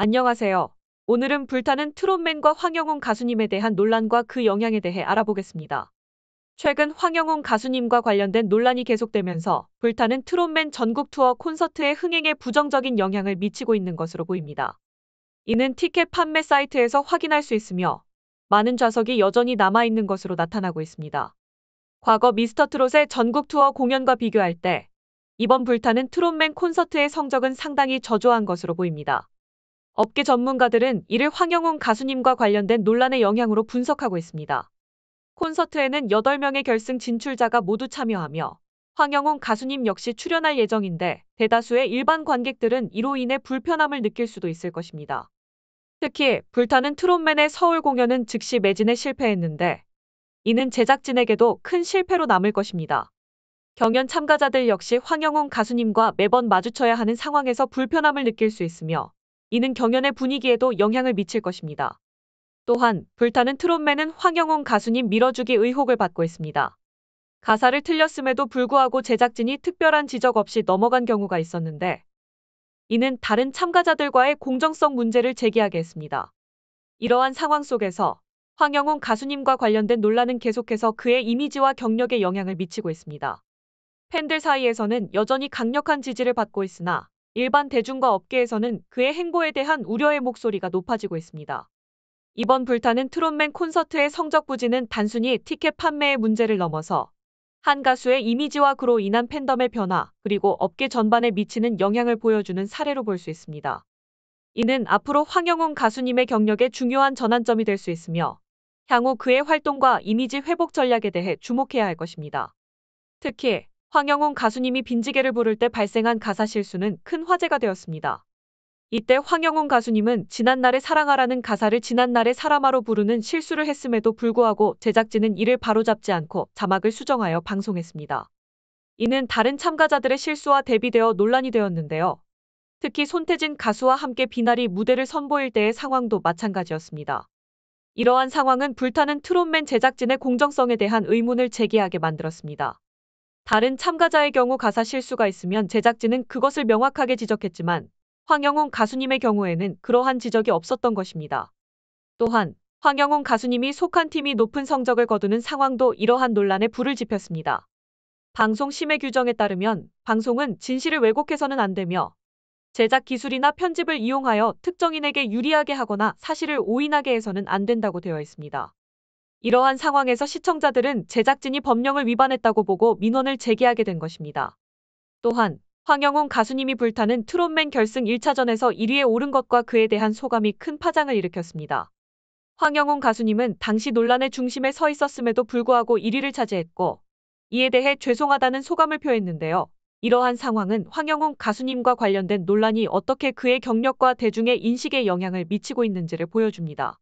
안녕하세요. 오늘은 불타는 트롯맨과 황영웅 가수님에 대한 논란과 그 영향에 대해 알아보겠습니다. 최근 황영웅 가수님과 관련된 논란이 계속되면서 불타는 트롯맨 전국 투어 콘서트의 흥행에 부정적인 영향을 미치고 있는 것으로 보입니다. 이는 티켓 판매 사이트에서 확인할 수 있으며 많은 좌석이 여전히 남아있는 것으로 나타나고 있습니다. 과거 미스터트롯의 전국 투어 공연과 비교할 때 이번 불타는 트롯맨 콘서트의 성적은 상당히 저조한 것으로 보입니다. 업계 전문가들은 이를 황영웅 가수님과 관련된 논란의 영향으로 분석하고 있습니다. 콘서트에는 8명의 결승 진출자가 모두 참여하며 황영웅 가수님 역시 출연할 예정인데 대다수의 일반 관객들은 이로 인해 불편함을 느낄 수도 있을 것입니다. 특히 불타는 트롯맨의 서울 공연은 즉시 매진에 실패했는데 이는 제작진에게도 큰 실패로 남을 것입니다. 경연 참가자들 역시 황영웅 가수님과 매번 마주쳐야 하는 상황에서 불편함을 느낄 수 있으며 이는 경연의 분위기에도 영향을 미칠 것입니다. 또한 불타는 트롯맨은 황영웅 가수님 밀어주기 의혹을 받고 있습니다. 가사를 틀렸음에도 불구하고 제작진이 특별한 지적 없이 넘어간 경우가 있었는데 이는 다른 참가자들과의 공정성 문제를 제기하게 했습니다. 이러한 상황 속에서 황영웅 가수님과 관련된 논란은 계속해서 그의 이미지와 경력에 영향을 미치고 있습니다. 팬들 사이에서는 여전히 강력한 지지를 받고 있으나 일반 대중과 업계에서는 그의 행보에 대한 우려의 목소리가 높아지고 있습니다. 이번 불타는 트롯맨 콘서트의 성적 부진은 단순히 티켓 판매의 문제를 넘어서 한 가수의 이미지와 그로 인한 팬덤의 변화 그리고 업계 전반에 미치는 영향을 보여주는 사례로 볼 수 있습니다. 이는 앞으로 황영웅 가수님의 경력의 중요한 전환점이 될 수 있으며 향후 그의 활동과 이미지 회복 전략에 대해 주목해야 할 것입니다. 특히 황영웅 가수님이 빈지개를 부를 때 발생한 가사 실수는 큰 화제가 되었습니다. 이때 황영웅 가수님은 지난날의 사랑하라는 가사를 지난날의 사람아로 부르는 실수를 했음에도 불구하고 제작진은 이를 바로잡지 않고 자막을 수정하여 방송했습니다. 이는 다른 참가자들의 실수와 대비되어 논란이 되었는데요. 특히 손태진 가수와 함께 비나리 무대를 선보일 때의 상황도 마찬가지였습니다. 이러한 상황은 불타는 트롯맨 제작진의 공정성에 대한 의문을 제기하게 만들었습니다. 다른 참가자의 경우 가사 실수가 있으면 제작진은 그것을 명확하게 지적했지만 황영웅 가수님의 경우에는 그러한 지적이 없었던 것입니다. 또한 황영웅 가수님이 속한 팀이 높은 성적을 거두는 상황도 이러한 논란에 불을 지폈습니다. 방송 심의 규정에 따르면 방송은 진실을 왜곡해서는 안 되며 제작 기술이나 편집을 이용하여 특정인에게 유리하게 하거나 사실을 오인하게 해서는 안 된다고 되어 있습니다. 이러한 상황에서 시청자들은 제작진이 법령을 위반했다고 보고 민원을 제기하게 된 것입니다. 또한 황영웅 가수님이 불타는 트롯맨 결승 1차전에서 1위에 오른 것과 그에 대한 소감이 큰 파장을 일으켰습니다. 황영웅 가수님은 당시 논란의 중심에 서 있었음에도 불구하고 1위를 차지했고 이에 대해 죄송하다는 소감을 표했는데요. 이러한 상황은 황영웅 가수님과 관련된 논란이 어떻게 그의 경력과 대중의 인식에 영향을 미치고 있는지를 보여줍니다.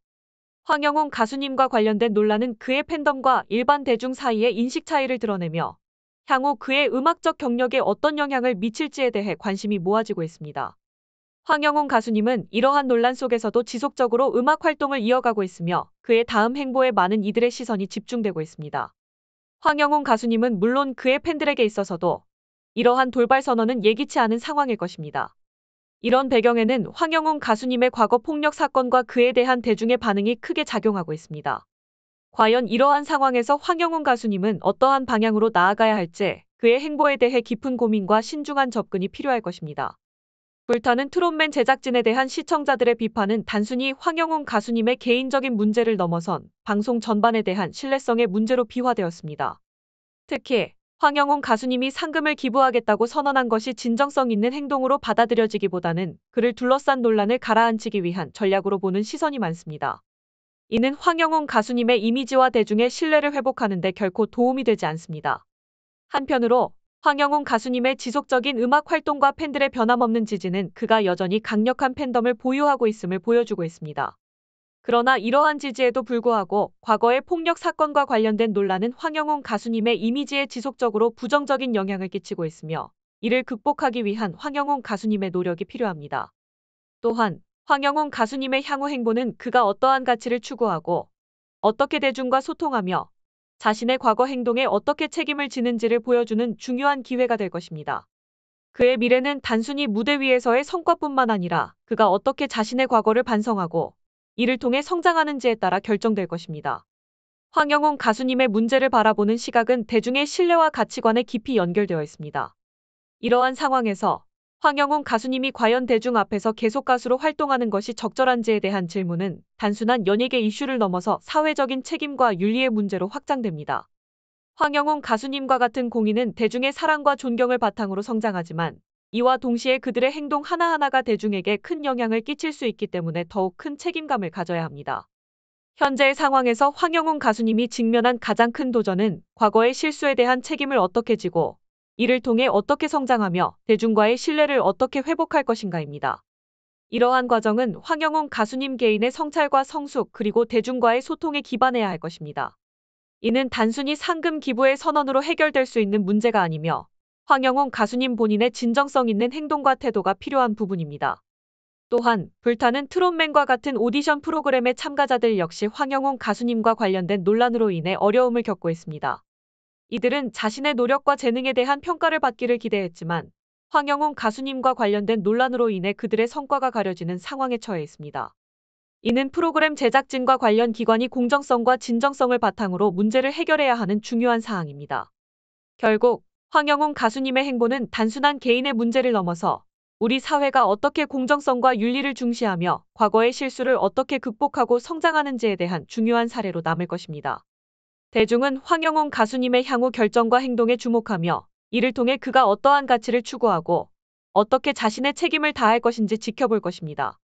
황영웅 가수님과 관련된 논란은 그의 팬덤과 일반 대중 사이의 인식 차이를 드러내며 향후 그의 음악적 경력에 어떤 영향을 미칠지에 대해 관심이 모아지고 있습니다. 황영웅 가수님은 이러한 논란 속에서도 지속적으로 음악 활동을 이어가고 있으며 그의 다음 행보에 많은 이들의 시선이 집중되고 있습니다. 황영웅 가수님은 물론 그의 팬들에게 있어서도 이러한 돌발 선언은 예기치 않은 상황일 것입니다. 이런 배경에는 황영웅 가수님의 과거 폭력 사건과 그에 대한 대중의 반응이 크게 작용하고 있습니다. 과연 이러한 상황에서 황영웅 가수님은 어떠한 방향으로 나아가야 할지 그의 행보에 대해 깊은 고민과 신중한 접근이 필요할 것입니다. 불타는 트롯맨 제작진에 대한 시청자들의 비판은 단순히 황영웅 가수님의 개인적인 문제를 넘어선 방송 전반에 대한 신뢰성의 문제로 비화되었습니다. 특히 황영웅 가수님이 상금을 기부하겠다고 선언한 것이 진정성 있는 행동으로 받아들여지기보다는 그를 둘러싼 논란을 가라앉히기 위한 전략으로 보는 시선이 많습니다. 이는 황영웅 가수님의 이미지와 대중의 신뢰를 회복하는 데 결코 도움이 되지 않습니다. 한편으로 황영웅 가수님의 지속적인 음악 활동과 팬들의 변함없는 지지는 그가 여전히 강력한 팬덤을 보유하고 있음을 보여주고 있습니다. 그러나 이러한 지지에도 불구하고 과거의 폭력 사건과 관련된 논란은 황영웅 가수님의 이미지에 지속적으로 부정적인 영향을 끼치고 있으며 이를 극복하기 위한 황영웅 가수님의 노력이 필요합니다. 또한 황영웅 가수님의 향후 행보는 그가 어떠한 가치를 추구하고 어떻게 대중과 소통하며 자신의 과거 행동에 어떻게 책임을 지는지를 보여주는 중요한 기회가 될 것입니다. 그의 미래는 단순히 무대 위에서의 성과뿐만 아니라 그가 어떻게 자신의 과거를 반성하고 이를 통해 성장하는지에 따라 결정될 것입니다. 황영웅 가수님의 문제를 바라보는 시각은 대중의 신뢰와 가치관에 깊이 연결되어 있습니다. 이러한 상황에서 황영웅 가수님이 과연 대중 앞에서 계속 가수로 활동하는 것이 적절한지에 대한 질문은 단순한 연예계 이슈를 넘어서 사회적인 책임과 윤리의 문제로 확장됩니다. 황영웅 가수님과 같은 공인은 대중의 사랑과 존경을 바탕으로 성장하지만 이와 동시에 그들의 행동 하나하나가 대중에게 큰 영향을 끼칠 수 있기 때문에 더욱 큰 책임감을 가져야 합니다. 현재의 상황에서 황영웅 가수님이 직면한 가장 큰 도전은 과거의 실수에 대한 책임을 어떻게 지고 이를 통해 어떻게 성장하며 대중과의 신뢰를 어떻게 회복할 것인가입니다. 이러한 과정은 황영웅 가수님 개인의 성찰과 성숙 그리고 대중과의 소통에 기반해야 할 것입니다. 이는 단순히 상금 기부의 선언으로 해결될 수 있는 문제가 아니며 황영웅 가수님 본인의 진정성 있는 행동과 태도가 필요한 부분입니다. 또한 불타는 트롯맨과 같은 오디션 프로그램의 참가자들 역시 황영웅 가수님과 관련된 논란으로 인해 어려움을 겪고 있습니다. 이들은 자신의 노력과 재능에 대한 평가를 받기를 기대했지만 황영웅 가수님과 관련된 논란으로 인해 그들의 성과가 가려지는 상황에 처해 있습니다. 이는 프로그램 제작진과 관련 기관이 공정성과 진정성을 바탕으로 문제를 해결해야 하는 중요한 사항입니다. 결국 황영웅 가수님의 행보는 단순한 개인의 문제를 넘어서 우리 사회가 어떻게 공정성과 윤리를 중시하며 과거의 실수를 어떻게 극복하고 성장하는지에 대한 중요한 사례로 남을 것입니다. 대중은 황영웅 가수님의 향후 결정과 행동에 주목하며 이를 통해 그가 어떠한 가치를 추구하고 어떻게 자신의 책임을 다할 것인지 지켜볼 것입니다.